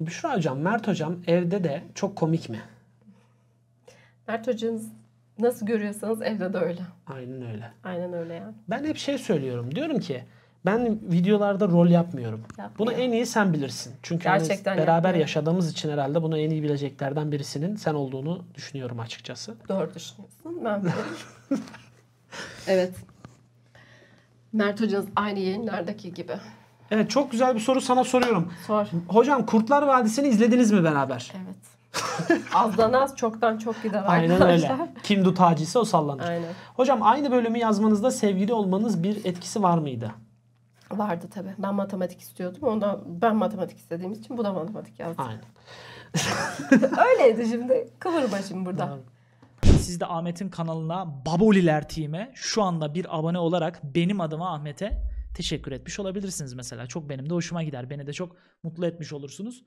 Büşra Hocam, Mert Hocam evde de çok komik mi? Mert Hocanız nasıl görüyorsanız evde de öyle. Aynen öyle. Aynen öyle yani. Ben hep şey söylüyorum. Diyorum ki ben videolarda rol yapmıyorum. Yapmıyor. Bunu en iyi sen bilirsin. Çünkü hani beraber yapmıyor. yaşadığımız için herhalde bunu en iyi bileceklerden birisinin sen olduğunu düşünüyorum açıkçası. Doğru düşünüyorsun. Ben Evet. Mert hocanız aynı yayınlardaki gibi. Evet çok güzel bir soru sana soruyorum. Sor. Hocam Kurtlar Vadisi'ni izlediniz mi beraber? Evet. Azdan az çoktan çok gider Aynen arkadaşlar. öyle. Kim du tacisi o sallanır. Aynen. Hocam aynı bölümü yazmanızda sevgili olmanız bir etkisi var mıydı? Vardı tabi. Ben matematik istiyordum. Ondan ben matematik istediğim için bu da matematik yazdı. Aynen. Öyleydi şimdi. Kıvırma şimdi burada. Siz de Ahmet'in kanalına Baboliler Team'e şu anda bir abone olarak benim adıma Ahmet'e teşekkür etmiş olabilirsiniz mesela. Çok benim de hoşuma gider. Beni de çok mutlu etmiş olursunuz.